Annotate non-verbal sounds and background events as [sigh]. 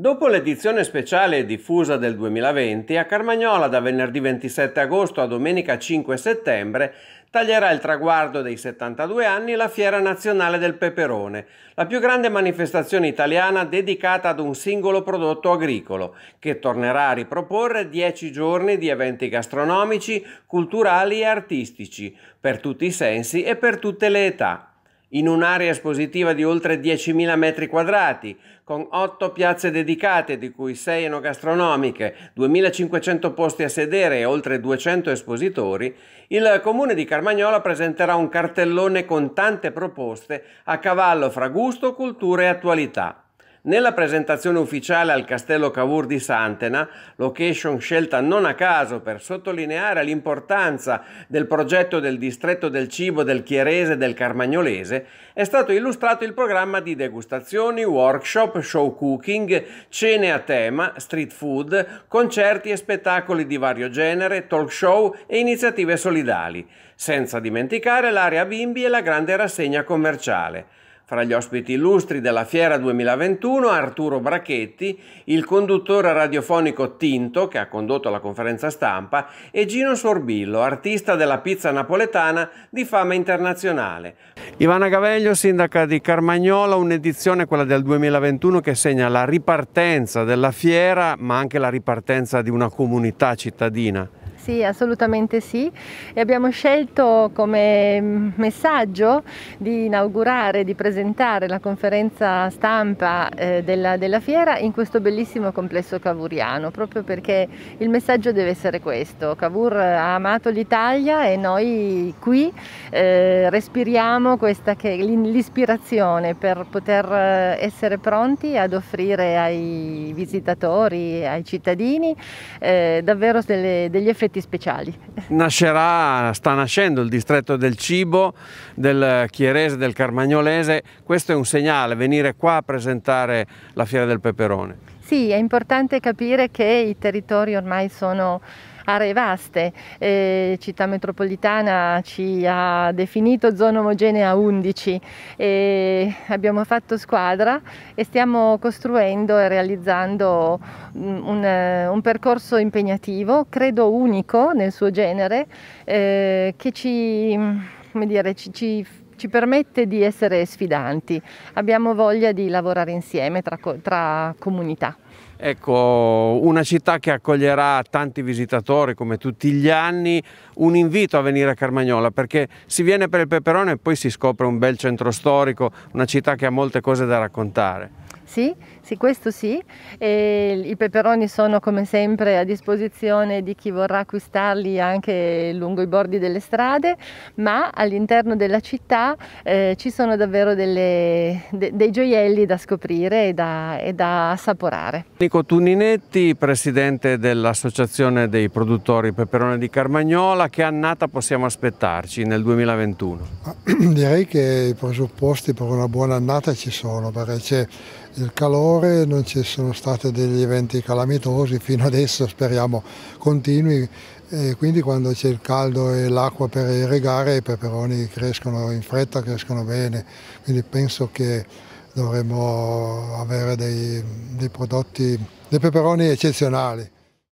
Dopo l'edizione speciale diffusa del 2020, a Carmagnola da venerdì 27 agosto a domenica 5 settembre taglierà il traguardo dei 72 anni la Fiera Nazionale del Peperone, la più grande manifestazione italiana dedicata ad un singolo prodotto agricolo, che tornerà a riproporre 10 giorni di eventi gastronomici, culturali e artistici, per tutti i sensi e per tutte le età in un'area espositiva di oltre 10.000 m2, con 8 piazze dedicate, di cui 6 enogastronomiche, 2.500 posti a sedere e oltre 200 espositori, il comune di Carmagnola presenterà un cartellone con tante proposte a cavallo fra gusto, cultura e attualità. Nella presentazione ufficiale al Castello Cavour di Santena, location scelta non a caso per sottolineare l'importanza del progetto del distretto del cibo del Chierese e del Carmagnolese, è stato illustrato il programma di degustazioni, workshop, show cooking, cene a tema, street food, concerti e spettacoli di vario genere, talk show e iniziative solidali, senza dimenticare l'area bimbi e la grande rassegna commerciale. Fra gli ospiti illustri della Fiera 2021 Arturo Brachetti, il conduttore radiofonico Tinto, che ha condotto la conferenza stampa, e Gino Sorbillo, artista della pizza napoletana di fama internazionale. Ivana Gaveglio, sindaca di Carmagnola, un'edizione, quella del 2021, che segna la ripartenza della fiera, ma anche la ripartenza di una comunità cittadina. Sì, assolutamente sì. E abbiamo scelto come messaggio di inaugurare, di presentare la conferenza stampa eh, della, della, fiera in questo bellissimo complesso cavuriano, proprio perché il messaggio deve essere questo. Cavour ha amato l'Italia e noi qui eh, respiriamo l'ispirazione per poter eh, essere pronti ad offrire ai visitatori, ai cittadini, eh, davvero delle, degli effetti effetti speciali. Nascerà, sta nascendo il distretto del cibo, del Chierese, del Carmagnolese, questo è un segnale, venire qua a presentare la Fiera del Peperone. Sì, è importante capire che i territori ormai sono aree vaste. Eh, città metropolitana ci ha definito zona omogenea 11 e abbiamo fatto squadra e stiamo costruendo e realizzando mm, un, eh, un percorso impegnativo, credo unico nel suo genere, eh, che ci, mm, come dire, ci, ci ci permette di essere sfidanti, abbiamo voglia di lavorare insieme tra, tra comunità. Ecco, una città che accoglierà tanti visitatori come tutti gli anni, un invito a venire a Carmagnola perché si viene per il peperone e poi si scopre un bel centro storico, una città che ha molte cose da raccontare. Sì, sì, questo sì. E I peperoni sono come sempre a disposizione di chi vorrà acquistarli anche lungo i bordi delle strade, ma all'interno della città eh, ci sono davvero delle, de, dei gioielli da scoprire e da, e da assaporare. Nico Tuninetti, presidente dell'Associazione dei produttori peperoni di Carmagnola, che annata possiamo aspettarci nel 2021? [clears throat] Direi che i presupposti per una buona annata ci sono, perché c'è il calore, non ci sono stati degli eventi calamitosi fino adesso, speriamo continui, e quindi quando c'è il caldo e l'acqua per irrigare i peperoni crescono in fretta, crescono bene, quindi penso che dovremmo avere dei, dei prodotti, dei peperoni eccezionali.